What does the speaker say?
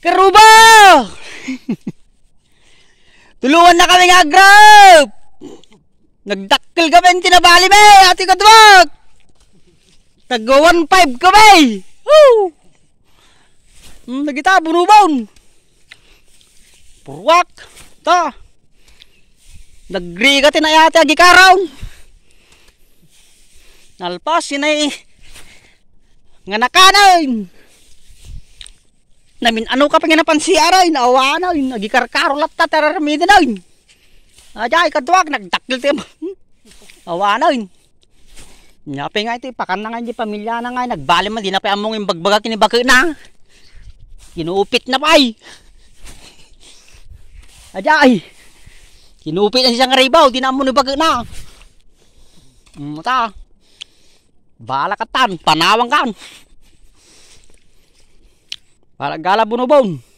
Karuba! Tulungan na kami nga, group! Nagdakil kami, tinabali me, ati katwag! Tag 1.5 kami! Woo! Mm, nagita, bunubaon! Purwak! Ta! Nagriga tinayate agi karaw! Nalpas, yun ay nga nakanan! Namin ano ka panginapan si aray naawa na yun nagikarkaro lapta tararamid na yun. Ajay katuwag nagdakil tim. Awa na yun. Nyapi nga ito eh, pakan na nga di pamilya na nga eh, nagbali man din na pa among imbagbaga kinibaki na. Kinuupit na pa ay. Ajay. Kinupit ang isang ribaw di na mo nibagi na. Mata. Mm, Balakatan panawang kan. Para gala bunubon.